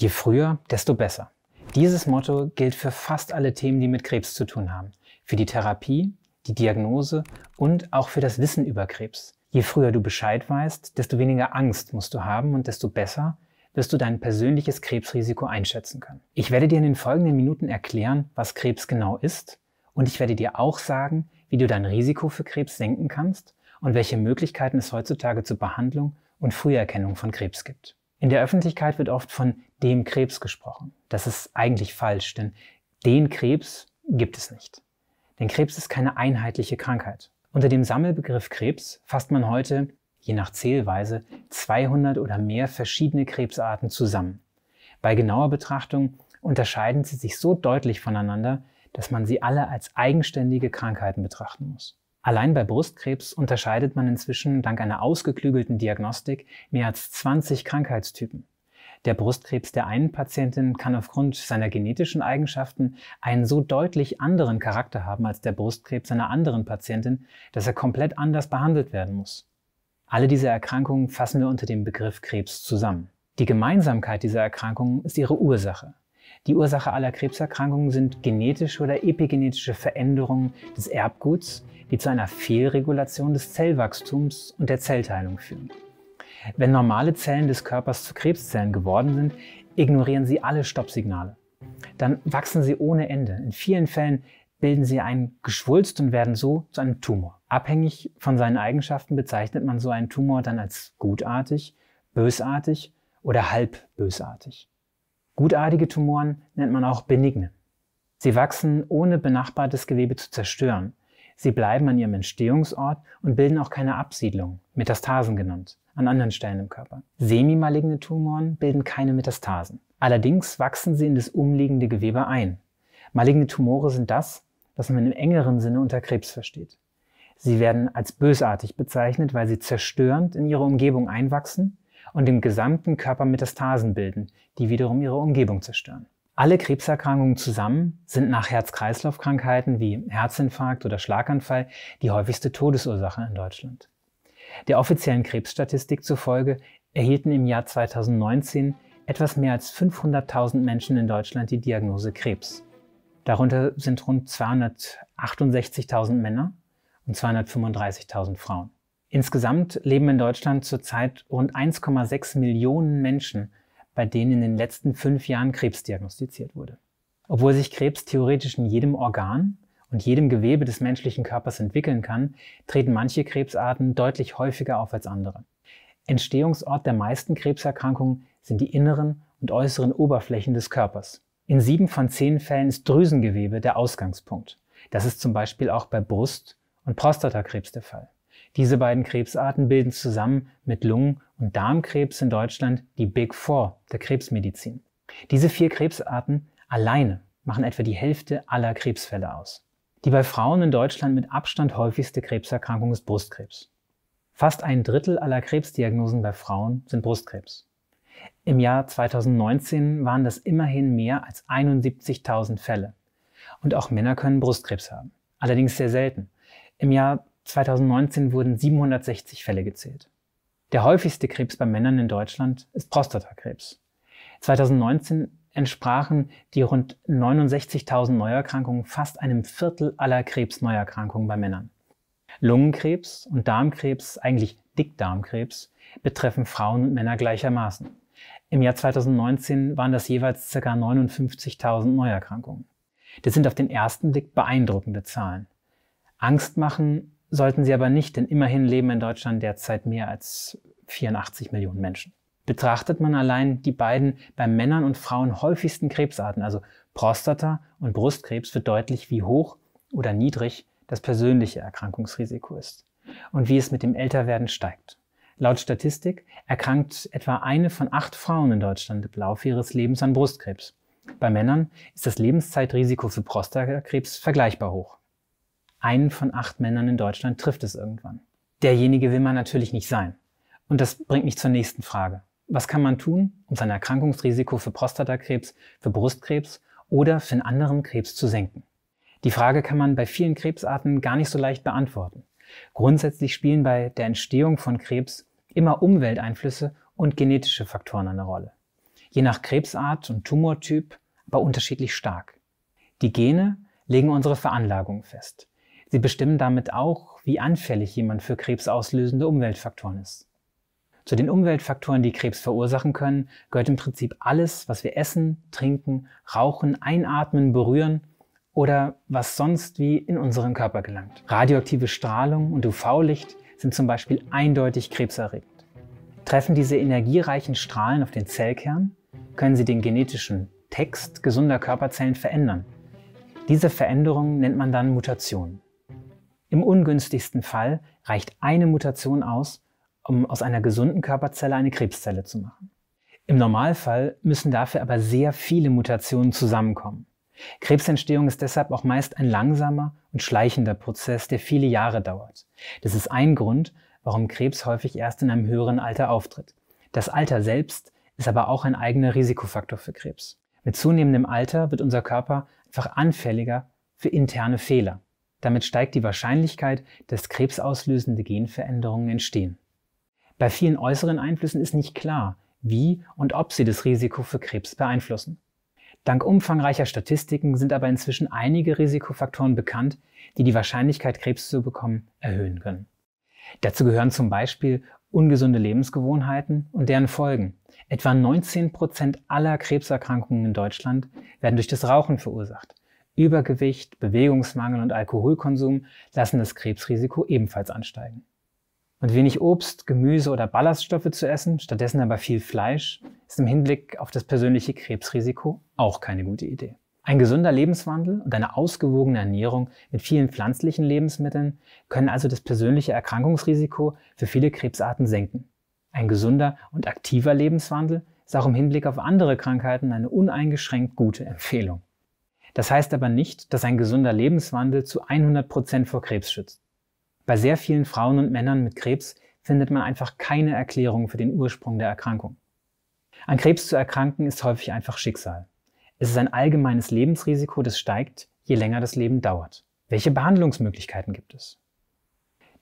Je früher, desto besser. Dieses Motto gilt für fast alle Themen, die mit Krebs zu tun haben. Für die Therapie, die Diagnose und auch für das Wissen über Krebs. Je früher du Bescheid weißt, desto weniger Angst musst du haben und desto besser wirst du dein persönliches Krebsrisiko einschätzen können. Ich werde dir in den folgenden Minuten erklären, was Krebs genau ist und ich werde dir auch sagen, wie du dein Risiko für Krebs senken kannst und welche Möglichkeiten es heutzutage zur Behandlung und Früherkennung von Krebs gibt. In der Öffentlichkeit wird oft von dem Krebs gesprochen. Das ist eigentlich falsch, denn den Krebs gibt es nicht. Denn Krebs ist keine einheitliche Krankheit. Unter dem Sammelbegriff Krebs fasst man heute, je nach Zählweise, 200 oder mehr verschiedene Krebsarten zusammen. Bei genauer Betrachtung unterscheiden sie sich so deutlich voneinander, dass man sie alle als eigenständige Krankheiten betrachten muss. Allein bei Brustkrebs unterscheidet man inzwischen dank einer ausgeklügelten Diagnostik mehr als 20 Krankheitstypen. Der Brustkrebs der einen Patientin kann aufgrund seiner genetischen Eigenschaften einen so deutlich anderen Charakter haben als der Brustkrebs einer anderen Patientin, dass er komplett anders behandelt werden muss. Alle diese Erkrankungen fassen wir unter dem Begriff Krebs zusammen. Die Gemeinsamkeit dieser Erkrankungen ist ihre Ursache. Die Ursache aller Krebserkrankungen sind genetische oder epigenetische Veränderungen des Erbguts, die zu einer Fehlregulation des Zellwachstums und der Zellteilung führen. Wenn normale Zellen des Körpers zu Krebszellen geworden sind, ignorieren sie alle Stoppsignale. Dann wachsen sie ohne Ende. In vielen Fällen bilden sie einen Geschwulst und werden so zu einem Tumor. Abhängig von seinen Eigenschaften bezeichnet man so einen Tumor dann als gutartig, bösartig oder halb bösartig. Gutartige Tumoren nennt man auch benigne. Sie wachsen ohne benachbartes Gewebe zu zerstören. Sie bleiben an ihrem Entstehungsort und bilden auch keine Absiedlung, Metastasen genannt an anderen Stellen im Körper. Semimaligne Tumoren bilden keine Metastasen. Allerdings wachsen sie in das umliegende Gewebe ein. Maligne Tumore sind das, was man im engeren Sinne unter Krebs versteht. Sie werden als bösartig bezeichnet, weil sie zerstörend in ihre Umgebung einwachsen und im gesamten Körper Metastasen bilden, die wiederum ihre Umgebung zerstören. Alle Krebserkrankungen zusammen sind nach Herz-Kreislauf-Krankheiten wie Herzinfarkt oder Schlaganfall die häufigste Todesursache in Deutschland. Der offiziellen Krebsstatistik zufolge erhielten im Jahr 2019 etwas mehr als 500.000 Menschen in Deutschland die Diagnose Krebs. Darunter sind rund 268.000 Männer und 235.000 Frauen. Insgesamt leben in Deutschland zurzeit rund 1,6 Millionen Menschen, bei denen in den letzten fünf Jahren Krebs diagnostiziert wurde. Obwohl sich Krebs theoretisch in jedem Organ, und jedem Gewebe des menschlichen Körpers entwickeln kann, treten manche Krebsarten deutlich häufiger auf als andere. Entstehungsort der meisten Krebserkrankungen sind die inneren und äußeren Oberflächen des Körpers. In sieben von zehn Fällen ist Drüsengewebe der Ausgangspunkt. Das ist zum Beispiel auch bei Brust- und Prostatakrebs der Fall. Diese beiden Krebsarten bilden zusammen mit Lungen- und Darmkrebs in Deutschland die Big Four der Krebsmedizin. Diese vier Krebsarten alleine machen etwa die Hälfte aller Krebsfälle aus. Die bei Frauen in Deutschland mit Abstand häufigste Krebserkrankung ist Brustkrebs. Fast ein Drittel aller Krebsdiagnosen bei Frauen sind Brustkrebs. Im Jahr 2019 waren das immerhin mehr als 71.000 Fälle. Und auch Männer können Brustkrebs haben, allerdings sehr selten. Im Jahr 2019 wurden 760 Fälle gezählt. Der häufigste Krebs bei Männern in Deutschland ist Prostatakrebs. 2019 entsprachen die rund 69.000 Neuerkrankungen fast einem Viertel aller Krebsneuerkrankungen bei Männern. Lungenkrebs und Darmkrebs, eigentlich Dickdarmkrebs, betreffen Frauen und Männer gleichermaßen. Im Jahr 2019 waren das jeweils ca. 59.000 Neuerkrankungen. Das sind auf den ersten Blick beeindruckende Zahlen. Angst machen sollten sie aber nicht, denn immerhin leben in Deutschland derzeit mehr als 84 Millionen Menschen. Betrachtet man allein die beiden bei Männern und Frauen häufigsten Krebsarten, also Prostata und Brustkrebs, wird deutlich, wie hoch oder niedrig das persönliche Erkrankungsrisiko ist und wie es mit dem Älterwerden steigt. Laut Statistik erkrankt etwa eine von acht Frauen in Deutschland im Laufe ihres Lebens an Brustkrebs. Bei Männern ist das Lebenszeitrisiko für Prostatakrebs vergleichbar hoch. Einen von acht Männern in Deutschland trifft es irgendwann. Derjenige will man natürlich nicht sein. Und das bringt mich zur nächsten Frage. Was kann man tun, um sein Erkrankungsrisiko für Prostatakrebs, für Brustkrebs oder für einen anderen Krebs zu senken? Die Frage kann man bei vielen Krebsarten gar nicht so leicht beantworten. Grundsätzlich spielen bei der Entstehung von Krebs immer Umwelteinflüsse und genetische Faktoren eine Rolle. Je nach Krebsart und Tumortyp, aber unterschiedlich stark. Die Gene legen unsere Veranlagung fest. Sie bestimmen damit auch, wie anfällig jemand für krebsauslösende Umweltfaktoren ist. Zu den Umweltfaktoren, die Krebs verursachen können, gehört im Prinzip alles, was wir essen, trinken, rauchen, einatmen, berühren oder was sonst wie in unseren Körper gelangt. Radioaktive Strahlung und UV-Licht sind zum Beispiel eindeutig krebserregend. Treffen diese energiereichen Strahlen auf den Zellkern, können sie den genetischen Text gesunder Körperzellen verändern. Diese Veränderungen nennt man dann Mutationen. Im ungünstigsten Fall reicht eine Mutation aus, um aus einer gesunden Körperzelle eine Krebszelle zu machen. Im Normalfall müssen dafür aber sehr viele Mutationen zusammenkommen. Krebsentstehung ist deshalb auch meist ein langsamer und schleichender Prozess, der viele Jahre dauert. Das ist ein Grund, warum Krebs häufig erst in einem höheren Alter auftritt. Das Alter selbst ist aber auch ein eigener Risikofaktor für Krebs. Mit zunehmendem Alter wird unser Körper einfach anfälliger für interne Fehler. Damit steigt die Wahrscheinlichkeit, dass krebsauslösende Genveränderungen entstehen. Bei vielen äußeren Einflüssen ist nicht klar, wie und ob sie das Risiko für Krebs beeinflussen. Dank umfangreicher Statistiken sind aber inzwischen einige Risikofaktoren bekannt, die die Wahrscheinlichkeit, Krebs zu bekommen, erhöhen können. Dazu gehören zum Beispiel ungesunde Lebensgewohnheiten und deren Folgen. Etwa 19 Prozent aller Krebserkrankungen in Deutschland werden durch das Rauchen verursacht. Übergewicht, Bewegungsmangel und Alkoholkonsum lassen das Krebsrisiko ebenfalls ansteigen. Und wenig Obst, Gemüse oder Ballaststoffe zu essen, stattdessen aber viel Fleisch, ist im Hinblick auf das persönliche Krebsrisiko auch keine gute Idee. Ein gesunder Lebenswandel und eine ausgewogene Ernährung mit vielen pflanzlichen Lebensmitteln können also das persönliche Erkrankungsrisiko für viele Krebsarten senken. Ein gesunder und aktiver Lebenswandel ist auch im Hinblick auf andere Krankheiten eine uneingeschränkt gute Empfehlung. Das heißt aber nicht, dass ein gesunder Lebenswandel zu 100% Prozent vor Krebs schützt. Bei sehr vielen Frauen und Männern mit Krebs findet man einfach keine Erklärung für den Ursprung der Erkrankung. An Krebs zu erkranken ist häufig einfach Schicksal. Es ist ein allgemeines Lebensrisiko, das steigt, je länger das Leben dauert. Welche Behandlungsmöglichkeiten gibt es?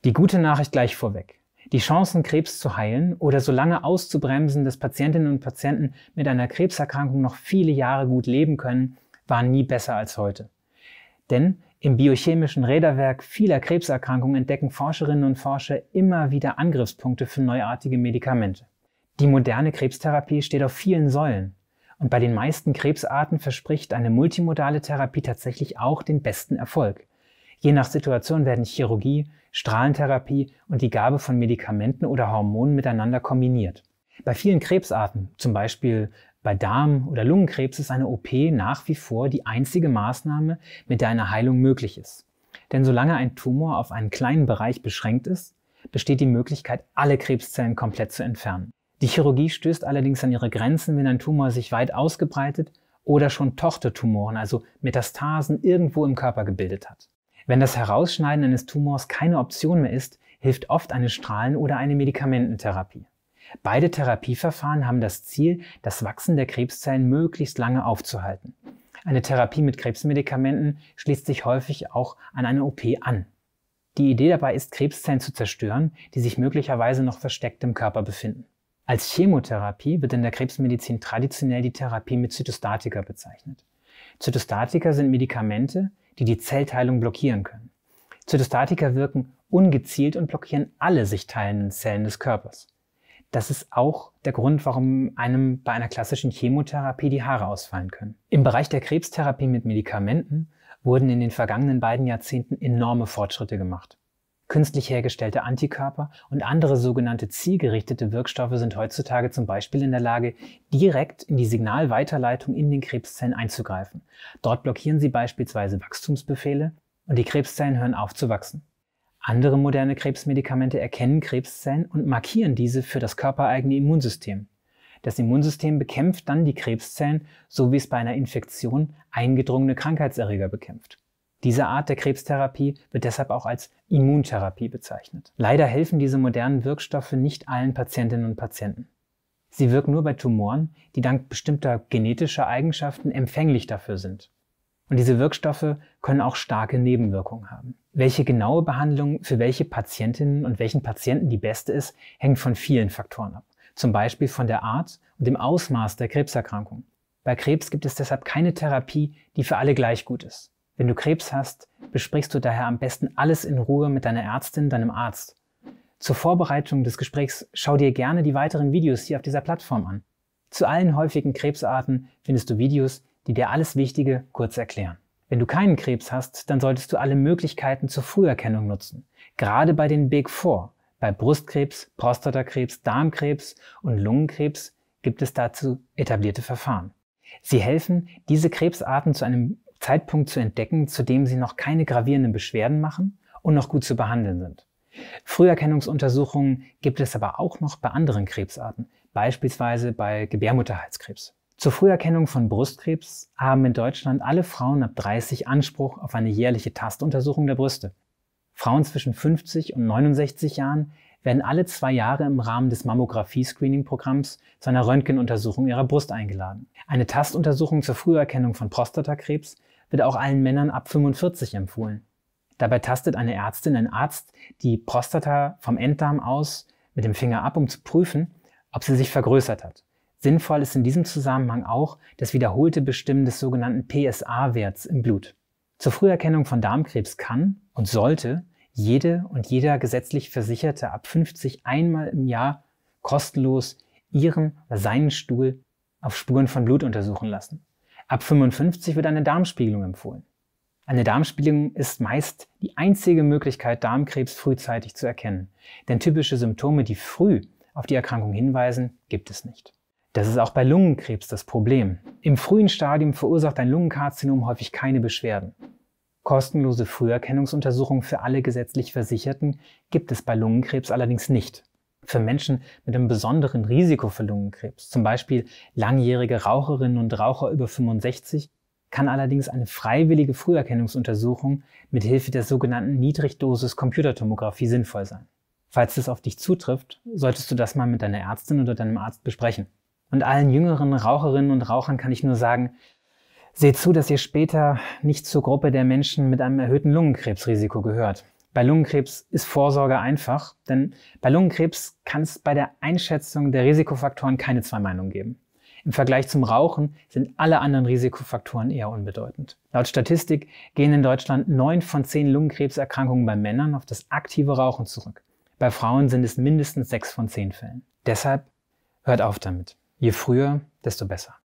Die gute Nachricht gleich vorweg. Die Chancen, Krebs zu heilen oder so lange auszubremsen, dass Patientinnen und Patienten mit einer Krebserkrankung noch viele Jahre gut leben können, waren nie besser als heute. Denn im biochemischen Räderwerk vieler Krebserkrankungen entdecken Forscherinnen und Forscher immer wieder Angriffspunkte für neuartige Medikamente. Die moderne Krebstherapie steht auf vielen Säulen und bei den meisten Krebsarten verspricht eine multimodale Therapie tatsächlich auch den besten Erfolg. Je nach Situation werden Chirurgie, Strahlentherapie und die Gabe von Medikamenten oder Hormonen miteinander kombiniert. Bei vielen Krebsarten, zum Beispiel bei Darm- oder Lungenkrebs ist eine OP nach wie vor die einzige Maßnahme, mit der eine Heilung möglich ist. Denn solange ein Tumor auf einen kleinen Bereich beschränkt ist, besteht die Möglichkeit, alle Krebszellen komplett zu entfernen. Die Chirurgie stößt allerdings an ihre Grenzen, wenn ein Tumor sich weit ausgebreitet oder schon Tochtertumoren, also Metastasen, irgendwo im Körper gebildet hat. Wenn das Herausschneiden eines Tumors keine Option mehr ist, hilft oft eine Strahlen- oder eine Medikamententherapie. Beide Therapieverfahren haben das Ziel, das Wachsen der Krebszellen möglichst lange aufzuhalten. Eine Therapie mit Krebsmedikamenten schließt sich häufig auch an eine OP an. Die Idee dabei ist, Krebszellen zu zerstören, die sich möglicherweise noch versteckt im Körper befinden. Als Chemotherapie wird in der Krebsmedizin traditionell die Therapie mit Zytostatika bezeichnet. Zytostatika sind Medikamente, die die Zellteilung blockieren können. Zytostatika wirken ungezielt und blockieren alle sich teilenden Zellen des Körpers. Das ist auch der Grund, warum einem bei einer klassischen Chemotherapie die Haare ausfallen können. Im Bereich der Krebstherapie mit Medikamenten wurden in den vergangenen beiden Jahrzehnten enorme Fortschritte gemacht. Künstlich hergestellte Antikörper und andere sogenannte zielgerichtete Wirkstoffe sind heutzutage zum Beispiel in der Lage, direkt in die Signalweiterleitung in den Krebszellen einzugreifen. Dort blockieren sie beispielsweise Wachstumsbefehle und die Krebszellen hören auf zu wachsen. Andere moderne Krebsmedikamente erkennen Krebszellen und markieren diese für das körpereigene Immunsystem. Das Immunsystem bekämpft dann die Krebszellen, so wie es bei einer Infektion eingedrungene Krankheitserreger bekämpft. Diese Art der Krebstherapie wird deshalb auch als Immuntherapie bezeichnet. Leider helfen diese modernen Wirkstoffe nicht allen Patientinnen und Patienten. Sie wirken nur bei Tumoren, die dank bestimmter genetischer Eigenschaften empfänglich dafür sind. Und diese Wirkstoffe können auch starke Nebenwirkungen haben. Welche genaue Behandlung für welche Patientinnen und welchen Patienten die beste ist, hängt von vielen Faktoren ab. Zum Beispiel von der Art und dem Ausmaß der Krebserkrankung. Bei Krebs gibt es deshalb keine Therapie, die für alle gleich gut ist. Wenn du Krebs hast, besprichst du daher am besten alles in Ruhe mit deiner Ärztin, deinem Arzt. Zur Vorbereitung des Gesprächs schau dir gerne die weiteren Videos hier auf dieser Plattform an. Zu allen häufigen Krebsarten findest du Videos, die dir alles Wichtige kurz erklären. Wenn du keinen Krebs hast, dann solltest du alle Möglichkeiten zur Früherkennung nutzen. Gerade bei den Big Four, bei Brustkrebs, Prostatakrebs, Darmkrebs und Lungenkrebs gibt es dazu etablierte Verfahren. Sie helfen, diese Krebsarten zu einem Zeitpunkt zu entdecken, zu dem sie noch keine gravierenden Beschwerden machen und noch gut zu behandeln sind. Früherkennungsuntersuchungen gibt es aber auch noch bei anderen Krebsarten, beispielsweise bei Gebärmutterhalskrebs. Zur Früherkennung von Brustkrebs haben in Deutschland alle Frauen ab 30 Anspruch auf eine jährliche Tastuntersuchung der Brüste. Frauen zwischen 50 und 69 Jahren werden alle zwei Jahre im Rahmen des Mammographie-Screening-Programms zu einer Röntgenuntersuchung ihrer Brust eingeladen. Eine Tastuntersuchung zur Früherkennung von Prostatakrebs wird auch allen Männern ab 45 empfohlen. Dabei tastet eine Ärztin, ein Arzt die Prostata vom Enddarm aus mit dem Finger ab, um zu prüfen, ob sie sich vergrößert hat. Sinnvoll ist in diesem Zusammenhang auch das wiederholte Bestimmen des sogenannten PSA-Werts im Blut. Zur Früherkennung von Darmkrebs kann und sollte jede und jeder gesetzlich Versicherte ab 50 einmal im Jahr kostenlos ihren oder seinen Stuhl auf Spuren von Blut untersuchen lassen. Ab 55 wird eine Darmspiegelung empfohlen. Eine Darmspiegelung ist meist die einzige Möglichkeit, Darmkrebs frühzeitig zu erkennen, denn typische Symptome, die früh auf die Erkrankung hinweisen, gibt es nicht. Das ist auch bei Lungenkrebs das Problem. Im frühen Stadium verursacht ein Lungenkarzinom häufig keine Beschwerden. Kostenlose Früherkennungsuntersuchungen für alle gesetzlich Versicherten gibt es bei Lungenkrebs allerdings nicht. Für Menschen mit einem besonderen Risiko für Lungenkrebs, zum Beispiel langjährige Raucherinnen und Raucher über 65, kann allerdings eine freiwillige Früherkennungsuntersuchung mit Hilfe der sogenannten Niedrigdosis Computertomographie sinnvoll sein. Falls das auf dich zutrifft, solltest du das mal mit deiner Ärztin oder deinem Arzt besprechen. Und allen jüngeren Raucherinnen und Rauchern kann ich nur sagen, seht zu, dass ihr später nicht zur Gruppe der Menschen mit einem erhöhten Lungenkrebsrisiko gehört. Bei Lungenkrebs ist Vorsorge einfach, denn bei Lungenkrebs kann es bei der Einschätzung der Risikofaktoren keine zwei Meinungen geben. Im Vergleich zum Rauchen sind alle anderen Risikofaktoren eher unbedeutend. Laut Statistik gehen in Deutschland neun von zehn Lungenkrebserkrankungen bei Männern auf das aktive Rauchen zurück. Bei Frauen sind es mindestens sechs von zehn Fällen. Deshalb hört auf damit. Je früher, desto besser.